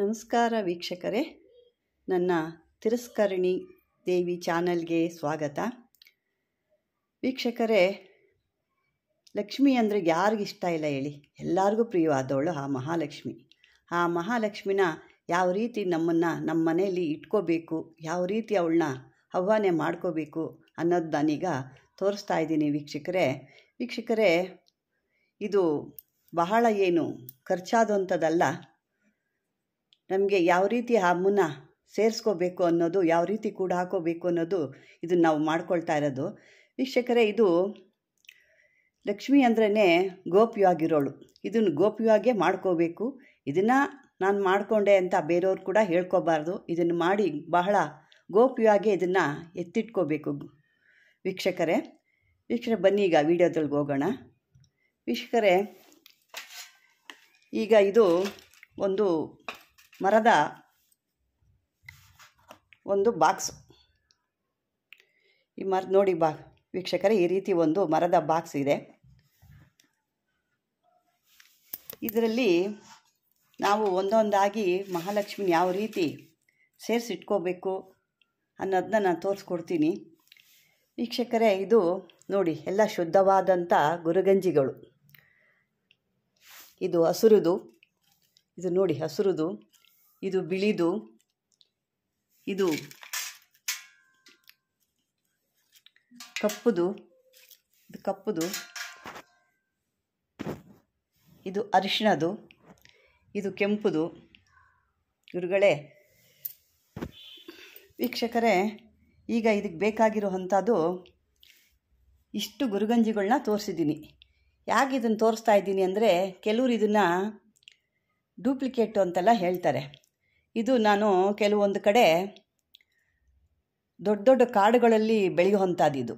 ನಮಸ್ಕಾರ ವೀಕ್ಷಕರೇ ನನ್ನ ತಿರಸ್ಕರಣಿ ದೇವಿ ಚಾನಲ್ಗೆ ಸ್ವಾಗತ ವೀಕ್ಷಕರೇ ಲಕ್ಷ್ಮಿ ಅಂದರೆ ಯಾರಿಗಿಷ್ಟ ಇಲ್ಲ ಹೇಳಿ ಎಲ್ಲರಿಗೂ ಪ್ರಿಯವಾದವಳು ಆ ಮಹಾಲಕ್ಷ್ಮಿ ಆ ಮಹಾಲಕ್ಷ್ಮಿನ ಯಾವ ರೀತಿ ನಮ್ಮನ್ನು ನಮ್ಮ ಮನೆಯಲ್ಲಿ ಇಟ್ಕೋಬೇಕು ಯಾವ ರೀತಿ ಅವಳನ್ನ ಹವ್ವಾನೆ ಮಾಡ್ಕೋಬೇಕು ಅನ್ನೋದು ನಾನೀಗ ತೋರಿಸ್ತಾ ಇದ್ದೀನಿ ವೀಕ್ಷಕರೇ ವೀಕ್ಷಕರೇ ಇದು ಬಹಳ ಏನು ಖರ್ಚಾದಂಥದ್ದಲ್ಲ ನಮಗೆ ಯಾವ ರೀತಿ ಆ ಸೇರಿಸ್ಕೋಬೇಕು ಅನ್ನೋದು ಯಾವ ರೀತಿ ಕೂಡ ಹಾಕೋಬೇಕು ಅನ್ನೋದು ಇದನ್ನು ನಾವು ಮಾಡ್ಕೊಳ್ತಾ ಇರೋದು ವೀಕ್ಷಕರೇ ಇದು ಲಕ್ಷ್ಮಿ ಅಂದ್ರೇ ಗೋಪ್ಯವಾಗಿರೋಳು ಇದನ್ನು ಗೋಪ್ಯವಾಗೇ ಮಾಡ್ಕೋಬೇಕು ಇದನ್ನು ನಾನು ಮಾಡಿಕೊಂಡೆ ಅಂತ ಬೇರೆಯವ್ರು ಕೂಡ ಹೇಳ್ಕೋಬಾರ್ದು ಇದನ್ನು ಮಾಡಿ ಬಹಳ ಗೋಪ್ಯವಾಗಿ ಇದನ್ನು ಎತ್ತಿಟ್ಕೋಬೇಕು ವೀಕ್ಷಕರೇ ವೀಕ್ಷಕರೇ ಬನ್ನಿ ಈಗ ವೀಡಿಯೋದೊಳಗೆ ಹೋಗೋಣ ವೀಕ್ಷಕರೇ ಈಗ ಇದು ಒಂದು ಮರದ ಒಂದು ಬಾಕ್ಸ್ ಈ ಮರ ನೋಡಿ ಬಾ ವೀಕ್ಷಕರೇ ಈ ರೀತಿ ಒಂದು ಮರದ ಬಾಕ್ಸ್ ಇದೆ ಇದರಲ್ಲಿ ನಾವು ಒಂದೊಂದಾಗಿ ಮಹಾಲಕ್ಷ್ಮಿ ಯಾವ ರೀತಿ ಸೇರಿಸಿಟ್ಕೋಬೇಕು ಅನ್ನೋದನ್ನ ನಾನು ತೋರಿಸ್ಕೊಡ್ತೀನಿ ವೀಕ್ಷಕರೇ ಇದು ನೋಡಿ ಎಲ್ಲ ಶುದ್ಧವಾದಂಥ ಗುರುಗಂಜಿಗಳು ಇದು ಹಸುರುದು ಇದು ನೋಡಿ ಹಸುರುದು ಇದು ಬಿಳಿದು ಇದು ಕಪ್ಪುದು ಇದು ಕಪ್ಪುದು ಇದು ಅರಿಶಿಣದು ಇದು ಕೆಂಪುದು ಗುರುಗಳೇ ವೀಕ್ಷಕರೇ ಈಗ ಇದಕ್ಕೆ ಬೇಕಾಗಿರೋ ಅಂಥದ್ದು ಇಷ್ಟು ಗುರುಗಂಜಿಗಳನ್ನ ತೋರಿಸಿದ್ದೀನಿ ಯಾಕೆ ಇದನ್ನು ತೋರಿಸ್ತಾ ಇದ್ದೀನಿ ಅಂದರೆ ಕೆಲವರು ಇದನ್ನು ಡೂಪ್ಲಿಕೇಟು ಅಂತೆಲ್ಲ ಹೇಳ್ತಾರೆ ಇದು ನಾನು ಕೆಲವೊಂದು ಕಡೆ ದೊಡ್ಡ ದೊಡ್ಡ ಕಾಡುಗಳಲ್ಲಿ ಇದು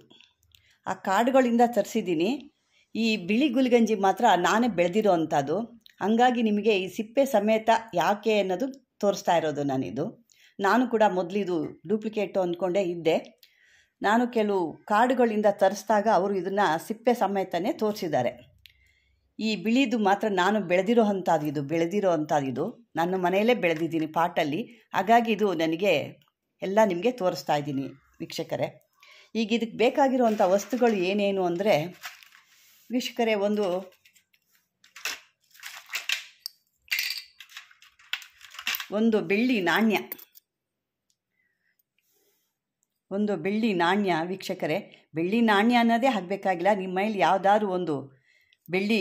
ಆ ಕಾಡುಗಳಿಂದ ತರಿಸಿದ್ದೀನಿ ಈ ಬಿಳಿ ಗುಲ್ಗಂಜಿ ಮಾತ್ರ ನಾನೇ ಬೆಳೆದಿರೋ ಅಂಥದ್ದು ಹಂಗಾಗಿ ನಿಮಗೆ ಈ ಸಿಪ್ಪೆ ಸಮೇತ ಯಾಕೆ ಅನ್ನೋದು ತೋರಿಸ್ತಾ ಇರೋದು ನಾನಿದು ನಾನು ಕೂಡ ಮೊದಲಿದು ಡೂಪ್ಲಿಕೇಟು ಅಂದ್ಕೊಂಡೇ ಇದ್ದೆ ನಾನು ಕೆಲವು ಕಾಡುಗಳಿಂದ ತರಿಸಿದಾಗ ಅವರು ಇದನ್ನು ಸಿಪ್ಪೆ ಸಮೇತನೇ ತೋರಿಸಿದ್ದಾರೆ ಈ ಬಿಳಿದು ಮಾತ್ರ ನಾನು ಬೆಳೆದಿರೋ ಅಂಥದ್ದು ಇದು ಬೆಳೆದಿರೋ ಅಂಥದ್ದು ಇದು ನನ್ನ ಮನೆಯಲ್ಲೇ ಬೆಳೆದಿದ್ದೀನಿ ಪಾಟಲ್ಲಿ ಹಾಗಾಗಿ ಇದು ನನಗೆ ಎಲ್ಲ ನಿಮಗೆ ತೋರಿಸ್ತಾ ಇದ್ದೀನಿ ವೀಕ್ಷಕರೇ ಈಗ ಇದಕ್ಕೆ ಬೇಕಾಗಿರುವಂಥ ವಸ್ತುಗಳು ಏನೇನು ಅಂದರೆ ವೀಕ್ಷಕರೇ ಒಂದು ಒಂದು ಬೆಳ್ಳಿ ನಾಣ್ಯ ಒಂದು ಬೆಳ್ಳಿ ನಾಣ್ಯ ವೀಕ್ಷಕರೇ ಬೆಳ್ಳಿ ನಾಣ್ಯ ಅನ್ನೋದೇ ಆಗಬೇಕಾಗಿಲ್ಲ ನಿಮ್ಮ ಮೇಲೆ ಯಾವುದಾದ್ರೂ ಒಂದು ಬೆಳ್ಳಿ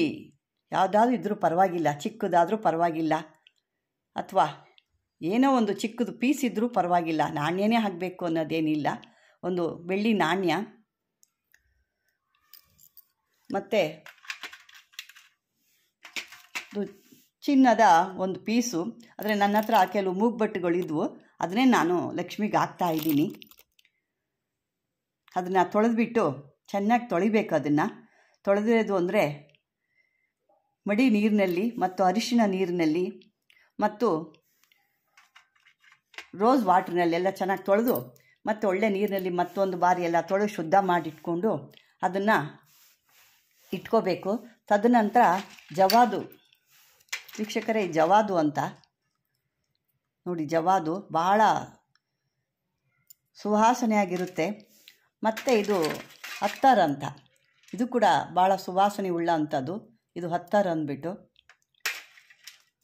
ಯಾವುದಾದ್ರೂ ಇದ್ದರೂ ಪರವಾಗಿಲ್ಲ ಚಿಕ್ಕದಾದರೂ ಪರವಾಗಿಲ್ಲ ಅಥವಾ ಏನೋ ಒಂದು ಚಿಕ್ಕದು ಪೀಸ್ ಇದ್ದರೂ ಪರವಾಗಿಲ್ಲ ನಾಣ್ಯನೇ ಹಾಕಬೇಕು ಅನ್ನೋದೇನಿಲ್ಲ ಒಂದು ಬೆಳ್ಳಿ ನಾಣ್ಯ ಮತ್ತು ಚಿನ್ನದ ಒಂದು ಪೀಸು ಆದರೆ ನನ್ನ ಹತ್ರ ಕೆಲವು ಮೂಗ್ಬಟ್ಟುಗಳಿದ್ವು ಅದನ್ನೇ ನಾನು ಲಕ್ಷ್ಮಿಗೆ ಹಾಕ್ತಾ ಇದ್ದೀನಿ ಅದನ್ನು ತೊಳೆದ್ಬಿಟ್ಟು ಚೆನ್ನಾಗಿ ತೊಳಿಬೇಕು ಅದನ್ನು ತೊಳೆದಿರೋದು ಅಂದರೆ ಮಡಿ ನೀರಿನಲ್ಲಿ ಮತ್ತು ಅರಿಶಿನ ನೀರಿನಲ್ಲಿ ಮತ್ತು ರೋಸ್ ಎಲ್ಲ ಚೆನ್ನಾಗಿ ತೊಳೆದು ಮತ್ತು ಒಳ್ಳೆ ನೀರಿನಲ್ಲಿ ಮತ್ತೊಂದು ಬಾರಿ ಎಲ್ಲ ತೊಳೆದು ಶುದ್ಧ ಮಾಡಿಟ್ಕೊಂಡು ಅದನ್ನು ಇಟ್ಕೋಬೇಕು ತದನಂತರ ಜವಾದು ವೀಕ್ಷಕರೇ ಜವಾದು ಅಂತ ನೋಡಿ ಜವಾದು ಭಾಳ ಸುವಾಸನೆಯಾಗಿರುತ್ತೆ ಮತ್ತು ಇದು ಅತ್ತರ್ ಅಂತ ಇದು ಕೂಡ ಭಾಳ ಸುವಾಸನೆ ಉಳ್ಳ ಅಂಥದ್ದು ಇದು ಹತ್ತಾರು ಅಂದ್ಬಿಟ್ಟು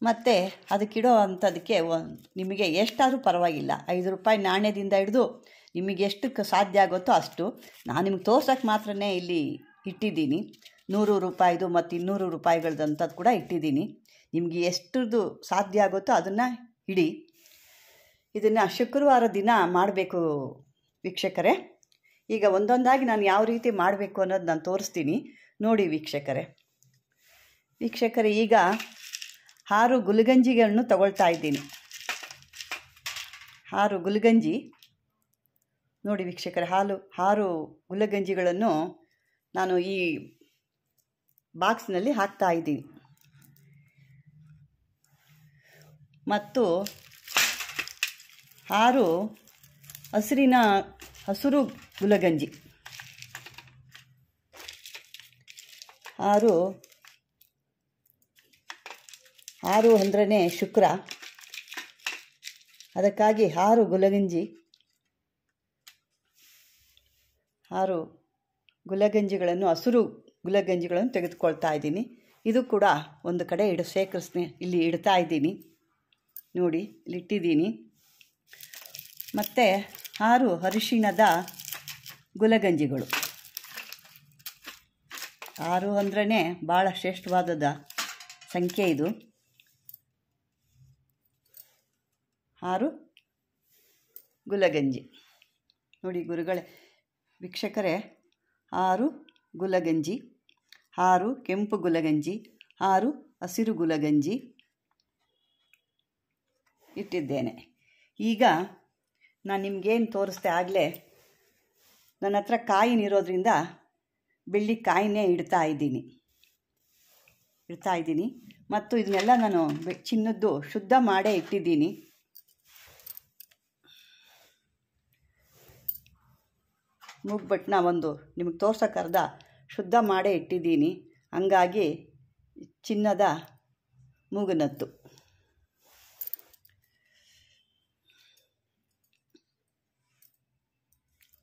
ಮತ್ತು ಅದಕ್ಕಿಡೋ ಅಂಥದಕ್ಕೆ ಒಂದು ನಿಮಗೆ ಎಷ್ಟಾದರೂ ಪರವಾಗಿಲ್ಲ ಐದು ರೂಪಾಯಿ ನಾಣ್ಯದಿಂದ ಹಿಡಿದು ನಿಮಗೆ ಎಷ್ಟಕ್ಕೆ ಸಾಧ್ಯ ಆಗುತ್ತೋ ಅಷ್ಟು ನಾನು ನಿಮ್ಗೆ ತೋರ್ಸೋಕ್ಕೆ ಮಾತ್ರ ಇಲ್ಲಿ ಇಟ್ಟಿದ್ದೀನಿ ನೂರು ರೂಪಾಯಿದು ಮತ್ತು ಇನ್ನೂರು ರೂಪಾಯಿಗಳದಂಥದ್ದು ಕೂಡ ಇಟ್ಟಿದ್ದೀನಿ ನಿಮಗೆ ಎಷ್ಟ್ರದ್ದು ಸಾಧ್ಯ ಆಗುತ್ತೋ ಅದನ್ನು ಇಡಿ ಇದನ್ನು ಶುಕ್ರವಾರ ದಿನ ಮಾಡಬೇಕು ವೀಕ್ಷಕರೇ ಈಗ ಒಂದೊಂದಾಗಿ ನಾನು ಯಾವ ರೀತಿ ಮಾಡಬೇಕು ಅನ್ನೋದು ನಾನು ತೋರಿಸ್ತೀನಿ ನೋಡಿ ವೀಕ್ಷಕರೇ ವೀಕ್ಷಕರೇ ಈಗ ಆರು ಗುಲಗಂಜಿಗಳನ್ನು ತಗೊಳ್ತಾ ಇದ್ದೀನಿ ಆರು ಗುಲಗಂಜಿ ನೋಡಿ ವೀಕ್ಷಕರ ಹಾಲು ಆರು ಗುಲಗಂಜಿಗಳನ್ನು ನಾನು ಈ ಬಾಕ್ಸ್ನಲ್ಲಿ ಹಾಕ್ತಾ ಇದ್ದೀನಿ ಮತ್ತು ಆರು ಹಸಿರಿನ ಹಸಿರು ಗುಲಗಂಜಿ ಆರು ಆರು ಅಂದ್ರೇ ಶುಕ್ರ ಅದಕ್ಕಾಗಿ ಆರು ಗುಲಗಂಜಿ ಆರು ಗುಲಗಂಜಿಗಳನ್ನು ಹಸಿರು ಗುಲಗಂಜಿಗಳನ್ನು ತೆಗೆದುಕೊಳ್ತಾ ಇದ್ದೀನಿ ಇದು ಕೂಡ ಒಂದು ಕಡೆ ಇಡ ಶೇಖರಿಸ್ತೀನಿ ಇಲ್ಲಿ ಇಡ್ತಾ ಇದ್ದೀನಿ ನೋಡಿ ಇಲ್ಲಿಟ್ಟಿದ್ದೀನಿ ಮತ್ತು ಆರು ಅರಿಶಿಣದ ಗುಲಗಂಜಿಗಳು ಆರು ಅಂದ್ರೇ ಭಾಳ ಶ್ರೇಷ್ಠವಾದದ ಸಂಖ್ಯೆ ಇದು ಆರು ಗುಲಗಂಜಿ ನೋಡಿ ಗುರುಗಳೇ ವೀಕ್ಷಕರೇ ಆರು ಗುಲಗಂಜಿ ಆರು ಕೆಂಪು ಗುಲಗಂಜಿ ಆರು ಹಸಿರು ಗುಲಗಂಜಿ ಇಟ್ಟಿದ್ದೇನೆ ಈಗ ನಾನು ನಿಮಗೇನು ತೋರಿಸ್ದೆ ಆಗಲೇ ನನ್ನ ಹತ್ರ ಇರೋದ್ರಿಂದ ಬೆಳ್ಳಿ ಕಾಯಿನೇ ಇಡ್ತಾ ಇದ್ದೀನಿ ಇಡ್ತಾ ಇದ್ದೀನಿ ಮತ್ತು ಇದನ್ನೆಲ್ಲ ನಾನು ಚಿನ್ನದ್ದು ಶುದ್ಧ ಮಾಡೇ ಇಟ್ಟಿದ್ದೀನಿ ಮೂಗ್ಬಟ್ಟನ್ನ ಒಂದು ನಿಮಗೆ ತೋರ್ಸೋಕ್ಕರ್ಧ ಶುದ್ಧ ಮಾಡೇ ಇಟ್ಟಿದ್ದೀನಿ ಹಂಗಾಗಿ ಚಿನ್ನದ ಮೂಗನತ್ತು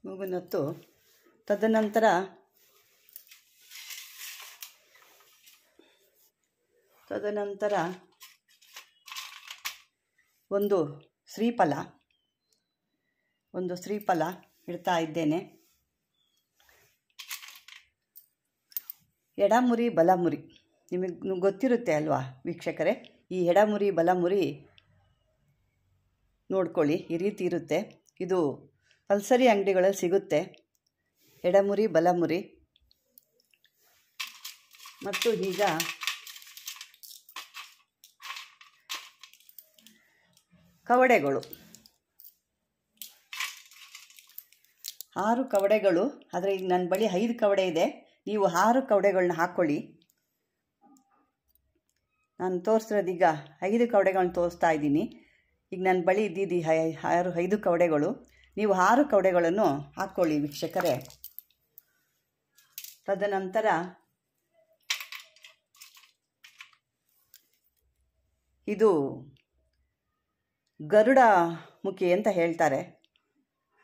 ಮೂಗನತ್ತು ತದನಂತರ ತದನಂತರ ಒಂದು ಶ್ರೀಫಲ ಒಂದು ಶ್ರೀಫಲ ಇಡ್ತಾ ಇದ್ದೇನೆ ಎಡಮುರಿ ಬಲಮುರಿ ನಿಮಗೆ ಗೊತ್ತಿರುತ್ತೆ ಅಲ್ವಾ ವೀಕ್ಷಕರೇ ಈ ಎಡಮುರಿ ಬಲಮುರಿ ನೋಡ್ಕೊಳ್ಳಿ ಈ ರೀತಿ ಇರುತ್ತೆ ಇದು ಪಲ್ಸರಿ ಅಂಗಡಿಗಳಲ್ಲಿ ಸಿಗುತ್ತೆ ಎಡಮುರಿ ಬಲಮುರಿ ಮತ್ತು ಈಗ ಕವಡೆಗಳು ಆರು ಕವಡೆಗಳು ಆದರೆ ಈಗ ನನ್ನ ಬಳಿ ಐದು ಕವಡೆ ಇದೆ ನೀವು ಆರು ಕವಡೆಗಳನ್ನ ಹಾಕ್ಕೊಳ್ಳಿ ನಾನು ತೋರಿಸಿರೋದೀಗ ಐದು ಕವಡೆಗಳನ್ನ ತೋರಿಸ್ತಾ ಇದ್ದೀನಿ ಈಗ ನನ್ನ ಬಳಿ ಇದ್ದಿದ್ದು ಆರು ಐದು ಕವಡೆಗಳು ನೀವು ಆರು ಕವಡೆಗಳನ್ನು ಹಾಕ್ಕೊಳ್ಳಿ ವೀಕ್ಷಕರೇ ತದನಂತರ ಇದು ಗರುಡ ಮುಖಿ ಅಂತ ಹೇಳ್ತಾರೆ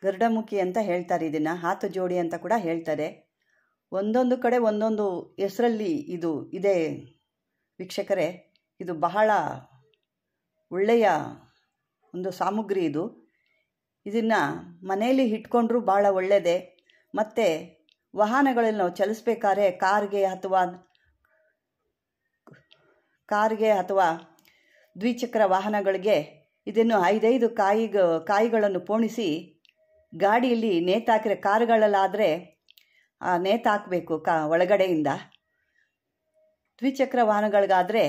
ಗರುಡಮುಖಿ ಅಂತ ಹೇಳ್ತಾರೆ ಇದನ್ನು ಹಾತು ಜೋಡಿ ಅಂತ ಕೂಡ ಹೇಳ್ತಾರೆ ಒಂದೊಂದು ಕಡೆ ಒಂದೊಂದು ಹೆಸರಲ್ಲಿ ಇದು ಇದೆ ವೀಕ್ಷಕರೇ ಇದು ಬಹಳ ಒಳ್ಳೆಯ ಒಂದು ಸಾಮಗ್ರಿ ಇದು ಇದನ್ನು ಮನೆಯಲ್ಲಿ ಇಟ್ಕೊಂಡ್ರೂ ಭಾಳ ಒಳ್ಳೆಯದೇ ಮತ್ತು ವಾಹನಗಳಲ್ಲಿ ನಾವು ಚಲಿಸ್ಬೇಕಾದ್ರೆ ಕಾರ್ಗೆ ಅಥವಾ ಕಾರ್ಗೆ ಅಥವಾ ದ್ವಿಚಕ್ರ ವಾಹನಗಳಿಗೆ ಇದನ್ನು ಐದೈದು ಕಾಯಿಗ ಕಾಯಿಗಳನ್ನು ಪೋಣಿಸಿ ಗಾಡಿಯಲ್ಲಿ ನೇತಾಕಿರೋ ಕಾರುಗಳಲ್ಲಾದರೆ ಆ ನೇತಾಕಬೇಕು ಕ ಒಳಗಡೆಯಿಂದ ದ್ವಿಚಕ್ರ ವಾಹನಗಳಿಗಾದರೆ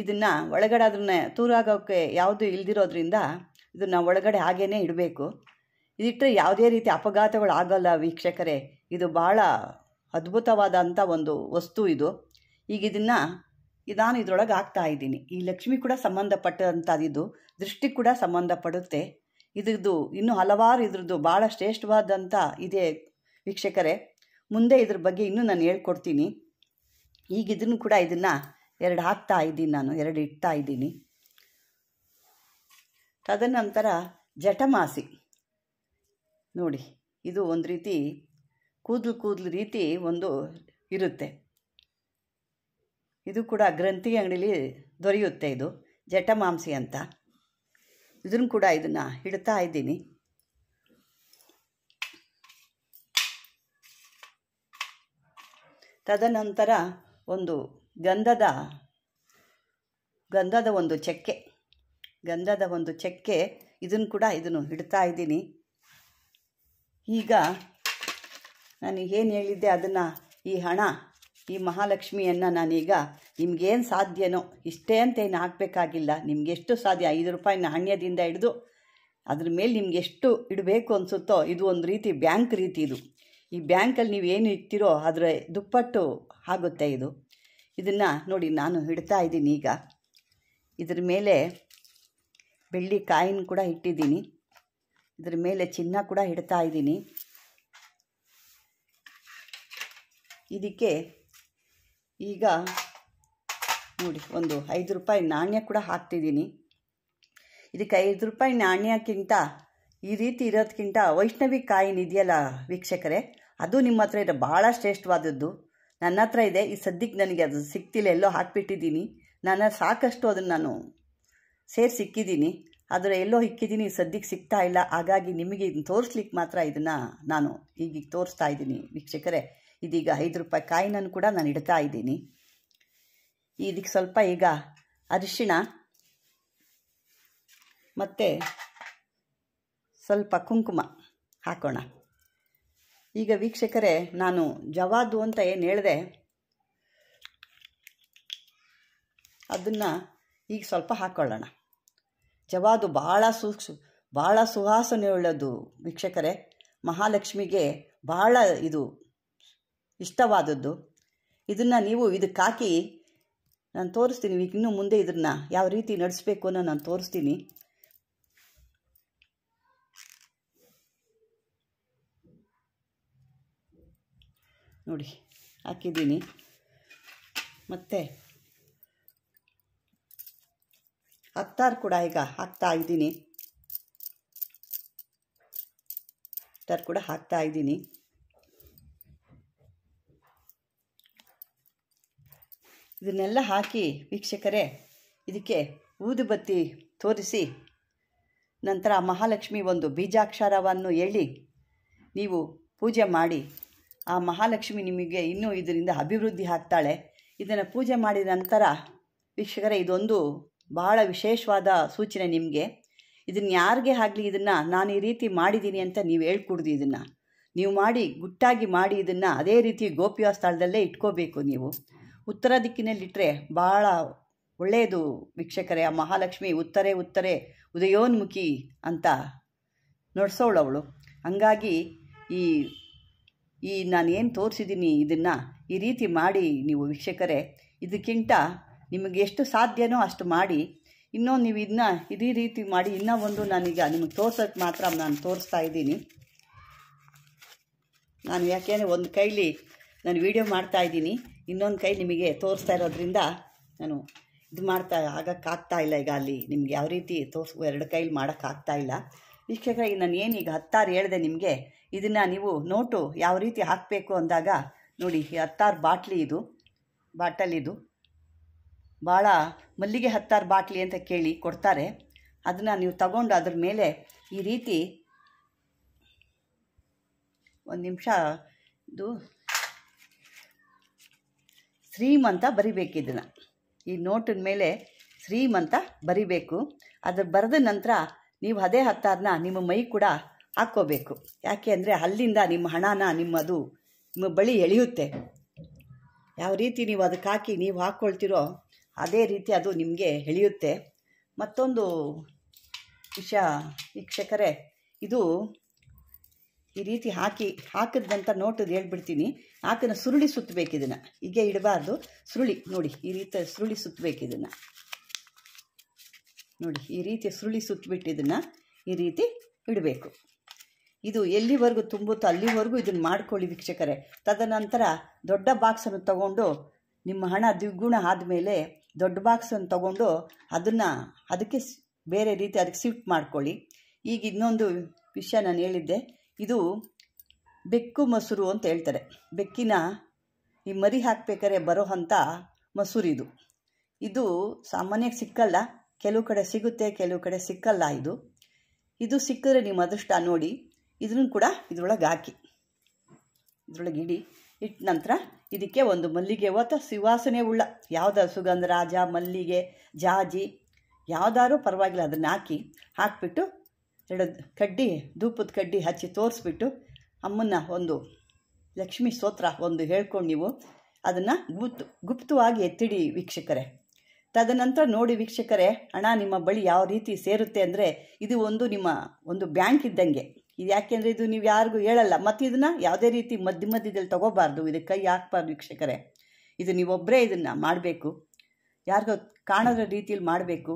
ಇದನ್ನು ಒಳಗಡೆ ಅದನ್ನ ತೂರಾಗೋಕ್ಕೆ ಯಾವುದು ಇಲ್ದಿರೋದ್ರಿಂದ ಇದನ್ನು ಒಳಗಡೆ ಹಾಗೇ ಇಡಬೇಕು ಇದಿಟ್ಟರೆ ಯಾವುದೇ ರೀತಿ ಅಪಘಾತಗಳು ಆಗೋಲ್ಲ ವೀಕ್ಷಕರೇ ಇದು ಭಾಳ ಅದ್ಭುತವಾದಂಥ ಒಂದು ವಸ್ತು ಇದು ಈಗ ಇದನ್ನು ನಾನು ಇದರೊಳಗೆ ಹಾಕ್ತಾ ಇದ್ದೀನಿ ಈ ಲಕ್ಷ್ಮಿ ಕೂಡ ಸಂಬಂಧಪಟ್ಟಂಥದ್ದಿದು ದೃಷ್ಟಿ ಕೂಡ ಸಂಬಂಧಪಡುತ್ತೆ ಇದ್ರದ್ದು ಇನ್ನೂ ಹಲವಾರು ಇದ್ರದ್ದು ಭಾಳ ಶ್ರೇಷ್ಠವಾದಂಥ ಇದೆ ವೀಕ್ಷಕರೇ ಮುಂದೆ ಇದ್ರ ಬಗ್ಗೆ ಇನ್ನೂ ನಾನು ಹೇಳ್ಕೊಡ್ತೀನಿ ಈಗ ಕೂಡ ಇದನ್ನು ಎರಡು ಹಾಕ್ತಾ ಇದ್ದೀನಿ ನಾನು ಎರಡು ಇಡ್ತಾ ಇದ್ದೀನಿ ತದನಂತರ ಜಟಮಾಸಿ ನೋಡಿ ಇದು ಒಂದು ರೀತಿ ಕೂದಲು ಕೂದಲು ರೀತಿ ಒಂದು ಇರುತ್ತೆ ಇದು ಕೂಡ ಗ್ರಂಥಿ ಅಂಗಡಿಲಿ ದೊರೆಯುತ್ತೆ ಇದು ಜಟಮಾಂಸಿ ಅಂತ ಇದನ್ನು ಕೂಡ ಇದನ್ನು ಇಡ್ತಾ ಇದ್ದೀನಿ ತದನಂತರ ಒಂದು ಗಂಧದ ಗಂಧದ ಒಂದು ಚಕ್ಕೆ ಗಂಧದ ಒಂದು ಚಕ್ಕೆ ಇದನ್ನು ಕೂಡ ಇದನ್ನು ಇಡ್ತಾ ಇದ್ದೀನಿ ಈಗ ನಾನು ಏನು ಹೇಳಿದ್ದೆ ಅದನ್ನು ಈ ಹಣ ಈ ಮಹಾಲಕ್ಷ್ಮಿಯನ್ನು ನಾನೀಗ ನಿಮಗೇನು ಸಾಧ್ಯನೋ ಇಷ್ಟೇ ಅಂತ ಏನು ಹಾಕಬೇಕಾಗಿಲ್ಲ ನಿಮಗೆಷ್ಟು ಸಾಧ್ಯ ಐದು ರೂಪಾಯಿನ ಹಣ್ಯದಿಂದ ಹಿಡಿದು ಅದ್ರ ಮೇಲೆ ನಿಮ್ಗೆ ಎಷ್ಟು ಇಡಬೇಕು ಅನಿಸುತ್ತೋ ಇದು ಒಂದು ರೀತಿ ಬ್ಯಾಂಕ್ ರೀತಿ ಇದು ಈ ಬ್ಯಾಂಕಲ್ಲಿ ನೀವು ಏನು ಇಟ್ಟಿರೋ ಅದರ ದುಪ್ಪಟ್ಟು ಆಗುತ್ತೆ ಇದು ಇದನ್ನು ನೋಡಿ ನಾನು ಹಿಡ್ತಾ ಇದ್ದೀನಿ ಈಗ ಇದ್ರ ಮೇಲೆ ಬೆಳ್ಳಿ ಕಾಯಿನ್ ಕೂಡ ಇಟ್ಟಿದ್ದೀನಿ ಇದ್ರ ಮೇಲೆ ಚಿನ್ನ ಕೂಡ ಇಡ್ತಾ ಇದ್ದೀನಿ ಇದಕ್ಕೆ ಈಗ ನೋಡಿ ಒಂದು ಐದು ರೂಪಾಯಿ ನಾಣ್ಯ ಕೂಡ ಹಾಕ್ತಿದ್ದೀನಿ ಇದಕ್ಕೆ ಐದು ರೂಪಾಯಿ ನಾಣ್ಯಕ್ಕಿಂತ ಈ ರೀತಿ ಇರೋದಕ್ಕಿಂತ ವೈಷ್ಣವಿ ಕಾಯಿನ್ ಇದೆಯಲ್ಲ ವೀಕ್ಷಕರೇ ಅದು ನಿಮ್ಮ ಹತ್ರ ಇರೋ ಭಾಳ ಶ್ರೇಷ್ಠವಾದದ್ದು ನನ್ನ ಹತ್ರ ಇದೆ ಈ ಸದ್ಯಕ್ಕೆ ನನಗೆ ಅದು ಸಿಗ್ತಿಲ್ಲ ಎಲ್ಲೋ ಹಾಕಿಬಿಟ್ಟಿದ್ದೀನಿ ನಾನು ಸಾಕಷ್ಟು ಅದನ್ನು ನಾನು ಸೇರಿ ಸಿಕ್ಕಿದ್ದೀನಿ ಆದರೆ ಎಲ್ಲೋ ಇಕ್ಕಿದ್ದೀನಿ ಸದ್ಯಕ್ಕೆ ಸಿಗ್ತಾ ಇಲ್ಲ ಹಾಗಾಗಿ ನಿಮಗೆ ಇದನ್ನು ತೋರಿಸ್ಲಿಕ್ಕೆ ಮಾತ್ರ ಇದನ್ನು ನಾನು ಈಗೀಗ ತೋರಿಸ್ತಾ ಇದ್ದೀನಿ ವೀಕ್ಷಕರೇ ಇದೀಗ ಐದು ರೂಪಾಯಿ ಕಾಯಿನನ್ನು ಕೂಡ ನಾನು ಇಡ್ತಾ ಇದ್ದೀನಿ ಇದಕ್ಕೆ ಸ್ವಲ್ಪ ಈಗ ಅರಿಶಿಣ ಮತ್ತು ಸ್ವಲ್ಪ ಕುಂಕುಮ ಹಾಕೋಣ ಈಗ ವೀಕ್ಷಕರೇ ನಾನು ಜವಾದು ಅಂತ ಏನು ಹೇಳಿದೆ ಅದನ್ನು ಈಗ ಸ್ವಲ್ಪ ಹಾಕ್ಕೊಳ್ಳೋಣ ಜವಾದು ಭಾಳ ಸೂಕ್ಷ ಭಾಳ ಸುವಾಸನೆಯುಳ್ಳದು ವೀಕ್ಷಕರೇ ಮಹಾಲಕ್ಷ್ಮಿಗೆ ಭಾಳ ಇದು ಇಷ್ಟವಾದದ್ದು ಇದನ್ನು ನೀವು ಇದಕ್ಕೆ ಹಾಕಿ ನಾನು ತೋರಿಸ್ತೀನಿ ಇನ್ನೂ ಮುಂದೆ ಇದನ್ನು ಯಾವ ರೀತಿ ನಡೆಸಬೇಕು ಅನ್ನೋ ನಾನು ತೋರಿಸ್ತೀನಿ ನೋಡಿ ಹಾಕಿದ್ದೀನಿ ಮತ್ತು ಹತ್ತಾರು ಕೂಡ ಈಗ ಹಾಕ್ತಾ ಇದ್ದೀನಿ ಅಕ್ತಾರ್ ಕೂಡ ಹಾಕ್ತಾ ಇದ್ದೀನಿ ಇದನ್ನೆಲ್ಲ ಹಾಕಿ ವೀಕ್ಷಕರೇ ಇದಕ್ಕೆ ಊದುಬತ್ತಿ ತೋರಿಸಿ ನಂತರ ಮಹಾಲಕ್ಷ್ಮಿ ಒಂದು ಬೀಜಾಕ್ಷರವನ್ನು ಹೇಳಿ ನೀವು ಪೂಜೆ ಮಾಡಿ ಆ ಮಹಾಲಕ್ಷ್ಮಿ ನಿಮಗೆ ಇನ್ನೂ ಇದರಿಂದ ಅಭಿವೃದ್ಧಿ ಆಗ್ತಾಳೆ ಇದನ್ನು ಪೂಜೆ ಮಾಡಿದ ನಂತರ ವೀಕ್ಷಕರೇ ಇದೊಂದು ಬಹಳ ವಿಶೇಷವಾದ ಸೂಚನೆ ನಿಮಗೆ ಇದನ್ನು ಯಾರಿಗೆ ಆಗಲಿ ಇದನ್ನು ನಾನು ಈ ರೀತಿ ಮಾಡಿದ್ದೀನಿ ಅಂತ ನೀವು ಹೇಳ್ಕೊಡ್ದು ಇದನ್ನು ನೀವು ಮಾಡಿ ಗುಟ್ಟಾಗಿ ಮಾಡಿ ಇದನ್ನು ಅದೇ ರೀತಿ ಗೋಪಿಯ ಸ್ಥಳದಲ್ಲೇ ಇಟ್ಕೋಬೇಕು ನೀವು ಉತ್ತರ ದಿಕ್ಕಿನಲ್ಲಿಟ್ಟರೆ ಭಾಳ ಒಳ್ಳೆಯದು ವೀಕ್ಷಕರೇ ಆ ಮಹಾಲಕ್ಷ್ಮಿ ಉತ್ತರೇ ಉತ್ತರೇ ಉದಯೋನ್ಮುಖಿ ಅಂತ ಅವಳು ಹಂಗಾಗಿ ಈ ಈ ನಾನೇನು ತೋರಿಸಿದ್ದೀನಿ ಇದನ್ನು ಈ ರೀತಿ ಮಾಡಿ ನೀವು ವೀಕ್ಷಕರೇ ಇದಕ್ಕಿಂತ ನಿಮಗೆ ಎಷ್ಟು ಸಾಧ್ಯನೋ ಅಷ್ಟು ಮಾಡಿ ಇನ್ನೂ ನೀವು ಇದನ್ನ ಇದೇ ರೀತಿ ಮಾಡಿ ಇನ್ನೂ ಒಂದು ನಾನೀಗ ನಿಮಗೆ ತೋರ್ಸೋಕ್ಕೆ ಮಾತ್ರ ನಾನು ತೋರಿಸ್ತಾ ಇದ್ದೀನಿ ನಾನು ಯಾಕೆಂದರೆ ಒಂದು ಕೈಲಿ ನಾನು ವೀಡಿಯೋ ಮಾಡ್ತಾ ಇದ್ದೀನಿ ಇನ್ನೊಂದು ಕೈ ನಿಮಗೆ ತೋರಿಸ್ತಾ ಇರೋದ್ರಿಂದ ನಾನು ಇದು ಮಾಡ್ತಾ ಆಗೋಕ್ಕಾಗ್ತಾ ಇಲ್ಲ ಈಗ ಅಲ್ಲಿ ನಿಮ್ಗೆ ಯಾವ ರೀತಿ ತೋರಿಸ್ ಎರಡು ಕೈಲಿ ಮಾಡೋಕ್ಕಾಗ್ತಾ ಇಲ್ಲ ವೀಕ್ಷಕರ ಈಗ ನಾನು ಏನೀಗ ಹತ್ತಾರು ಹೇಳಿದೆ ನಿಮಗೆ ಇದನ್ನು ನೀವು ನೋಟು ಯಾವ ರೀತಿ ಹಾಕಬೇಕು ಅಂದಾಗ ನೋಡಿ ಹತ್ತಾರು ಬಾಟ್ಲಿ ಇದು ಇದು ಭಾಳ ಮಲ್ಲಿಗೆ ಹತ್ತಾರು ಬಾಟ್ಲಿ ಅಂತ ಕೇಳಿ ಕೊಡ್ತಾರೆ ಅದನ್ನು ನೀವು ತಗೊಂಡು ಅದ್ರ ಮೇಲೆ ಈ ರೀತಿ ಒಂದು ನಿಮಿಷ ಇದು ಶ್ರೀಮ್ ಅಂತ ಬರಿಬೇಕು ಇದನ್ನು ಈ ನೋಟಿನ ಮೇಲೆ ಶ್ರೀಮ್ ಅಂತ ಬರಿಬೇಕು ಅದ್ರ ಬರೆದ ನಂತರ ನೀವು ಅದೇ ಹತ್ತಾರನ್ನ ನಿಮ್ಮ ಮೈ ಕೂಡ ಹಾಕ್ಕೋಬೇಕು ಯಾಕೆ ಅಂದರೆ ಅಲ್ಲಿಂದ ನಿಮ್ಮ ಹಣನ ನಿಮ್ಮದು ನಿಮ್ಮ ಬಳಿ ಎಳೆಯುತ್ತೆ ಯಾವ ರೀತಿ ನೀವು ಅದಕ್ಕೆ ಹಾಕಿ ನೀವು ಹಾಕ್ಕೊಳ್ತಿರೋ ಅದೇ ರೀತಿ ಅದು ನಿಮಗೆ ಎಳೆಯುತ್ತೆ ಮತ್ತೊಂದು ವಿಷಯ ವೀಕ್ಷಕರೇ ಇದು ಈ ರೀತಿ ಹಾಕಿ ಹಾಕಿದಂಥ ನೋಟದ್ದು ಹೇಳ್ಬಿಡ್ತೀನಿ ಹಾಕಿದ ಸುರುಳಿ ಸುತ್ತಬೇಕು ಇದನ್ನು ಹೀಗೆ ಇಡಬಾರ್ದು ಸುರುಳಿ ನೋಡಿ ಈ ರೀತಿ ಸುರುಳಿ ಸುತ್ತಬೇಕು ಇದನ್ನು ನೋಡಿ ಈ ರೀತಿ ಸುರುಳಿ ಸುತ್ತಿಬಿಟ್ಟು ಇದನ್ನು ಈ ರೀತಿ ಇಡಬೇಕು ಇದು ಎಲ್ಲಿವರೆಗೂ ತುಂಬುತ್ತೋ ಅಲ್ಲಿವರೆಗೂ ಇದನ್ನು ಮಾಡ್ಕೊಳ್ಳಿ ವೀಕ್ಷಕರೇ ತದನಂತರ ದೊಡ್ಡ ಬಾಕ್ಸನ್ನು ತಗೊಂಡು ನಿಮ್ಮ ಹಣ ದ್ವಿಗುಣ ಆದಮೇಲೆ ದೊಡ್ಡ ಬಾಕ್ಸನ್ನು ತಗೊಂಡು ಅದನ್ನು ಅದಕ್ಕೆ ಬೇರೆ ರೀತಿ ಅದಕ್ಕೆ ಶಿಫ್ಟ್ ಮಾಡ್ಕೊಳ್ಳಿ ಈಗ ಇನ್ನೊಂದು ವಿಷಯ ನಾನು ಹೇಳಿದ್ದೆ ಇದು ಬೆಕ್ಕು ಮೊಸರು ಅಂತ ಹೇಳ್ತಾರೆ ಬೆಕ್ಕಿನ ಈ ಮರಿ ಹಾಕ್ಬೇಕಾದ್ರೆ ಬರೋ ಅಂಥ ಮೊಸರು ಇದು ಇದು ಸಾಮಾನ್ಯಕ್ಕೆ ಸಿಕ್ಕಲ್ಲ ಕೆಲವು ಕಡೆ ಸಿಗುತ್ತೆ ಕೆಲವು ಕಡೆ ಸಿಕ್ಕಲ್ಲ ಇದು ಇದು ಸಿಕ್ಕಿದ್ರೆ ನಿಮ್ಮ ಅದೃಷ್ಟ ನೋಡಿ ಇದನ್ನು ಕೂಡ ಇದರೊಳಗೆ ಹಾಕಿ ಇದರೊಳಗೆ ಇಡಿ ಇಟ್ಟ ನಂತರ ಇದಕ್ಕೆ ಒಂದು ಮಲ್ಲಿಗೆ ಒತ್ತ ಸುವಾಸನೆ ಉಳ್ಳ ಸುಗಂಧ ರಾಜ ಮಲ್ಲಿಗೆ ಜಾಜಿ ಯಾವ್ದಾದ್ರೂ ಪರವಾಗಿಲ್ಲ ಅದನ್ನು ಹಾಕಿ ಹಾಕಿಬಿಟ್ಟು ಎರಡು ಕಡ್ಡಿ ಧೂಪದ ಕಡ್ಡಿ ಹಚ್ಚಿ ತೋರಿಸ್ಬಿಟ್ಟು ಅಮ್ಮನ್ನ ಒಂದು ಲಕ್ಷ್ಮೀ ಸ್ತೋತ್ರ ಒಂದು ಹೇಳ್ಕೊಂಡು ನೀವು ಅದನ್ನು ಗುಪ್ತ ಗುಪ್ತವಾಗಿ ಎತ್ತಿಡಿ ವೀಕ್ಷಕರೇ ತದನಂತರ ನೋಡಿ ವೀಕ್ಷಕರೇ ಹಣ ನಿಮ್ಮ ಬಳಿ ಯಾವ ರೀತಿ ಸೇರುತ್ತೆ ಅಂದರೆ ಇದು ಒಂದು ನಿಮ್ಮ ಒಂದು ಬ್ಯಾಂಕ್ ಇದ್ದಂಗೆ ಇದು ಯಾಕೆಂದರೆ ಇದು ನೀವು ಯಾರಿಗೂ ಹೇಳಲ್ಲ ಮತ್ತು ಇದನ್ನು ಯಾವುದೇ ರೀತಿ ಮಧ್ಯ ಮಧ್ಯದಲ್ಲಿ ತೊಗೋಬಾರ್ದು ಇದಕ್ಕೆ ಕೈ ಹಾಕ್ಬಾರ್ದು ವೀಕ್ಷಕರೇ ಇದು ನೀವೊಬ್ಬರೇ ಇದನ್ನು ಮಾಡಬೇಕು ಯಾರಿಗೋ ಕಾಣದ ರೀತಿಯಲ್ಲಿ ಮಾಡಬೇಕು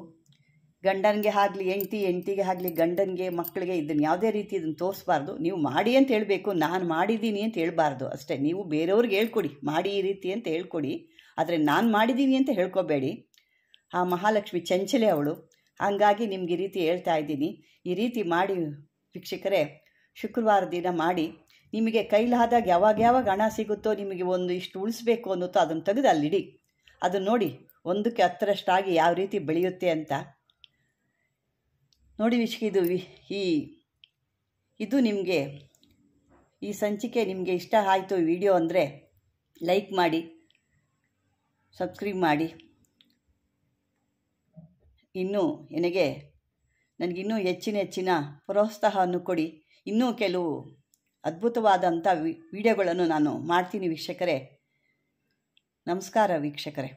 ಗಂಡನಿಗೆ ಆಗಲಿ ಹೆಂಡತಿ ಹೆಂಡ್ತಿಗೆ ಆಗಲಿ ಗಂಡನಿಗೆ ಮಕ್ಕಳಿಗೆ ಇದನ್ನು ಯಾವುದೇ ರೀತಿ ಇದನ್ನು ತೋರಿಸ್ಬಾರ್ದು ನೀವು ಮಾಡಿ ಅಂತ ಹೇಳಬೇಕು ನಾನು ಮಾಡಿದ್ದೀನಿ ಅಂತ ಹೇಳಬಾರ್ದು ಅಷ್ಟೇ ನೀವು ಬೇರೆಯವ್ರಿಗೆ ಹೇಳ್ಕೊಡಿ ಮಾಡಿ ಈ ರೀತಿ ಅಂತ ಹೇಳ್ಕೊಡಿ ಆದರೆ ನಾನು ಮಾಡಿದ್ದೀನಿ ಅಂತ ಹೇಳ್ಕೊಬೇಡಿ ಆ ಮಹಾಲಕ್ಷ್ಮಿ ಚಂಚಲೆ ಅವಳು ಹಾಗಾಗಿ ನಿಮ್ಗೆ ಈ ರೀತಿ ಹೇಳ್ತಾ ಇದ್ದೀನಿ ಈ ರೀತಿ ಮಾಡಿ ವೀಕ್ಷಕರೇ ಶುಕ್ರವಾರ ದಿನ ಮಾಡಿ ನಿಮಗೆ ಕೈಲಾದಾಗ ಯಾವಾಗ ಯಾವಾಗ ಹಣ ಸಿಗುತ್ತೋ ನಿಮಗೆ ಒಂದು ಇಷ್ಟು ಉಳಿಸ್ಬೇಕು ಅನ್ನೋದು ಅದನ್ನು ತೆಗೆದು ಅಲ್ಲಿಡಿ ಅದನ್ನು ನೋಡಿ ಒಂದಕ್ಕೆ ಹತ್ತರಷ್ಟಾಗಿ ಯಾವ ರೀತಿ ಬೆಳೆಯುತ್ತೆ ಅಂತ ನೋಡಿ ವಿಷಯ ಇದು ಈ ಇದು ನಿಮಗೆ ಈ ಸಂಚಿಕೆ ನಿಮಗೆ ಇಷ್ಟ ಆಯಿತು ವಿಡಿಯೋ ಅಂದರೆ ಲೈಕ್ ಮಾಡಿ ಸಬ್ಸ್ಕ್ರೈಬ್ ಮಾಡಿ ಇನ್ನೂ ನನಗೆ ನನಗಿನ್ನೂ ಹೆಚ್ಚಿನ ಹೆಚ್ಚಿನ ಪ್ರೋತ್ಸಾಹವನ್ನು ಕೊಡಿ ಇನ್ನೂ ಕೆಲವು ಅದ್ಭುತವಾದಂಥ ವಿಡಿಯೋಗಳನ್ನು ನಾನು ಮಾಡ್ತೀನಿ ವೀಕ್ಷಕರೇ ನಮಸ್ಕಾರ ವೀಕ್ಷಕರೇ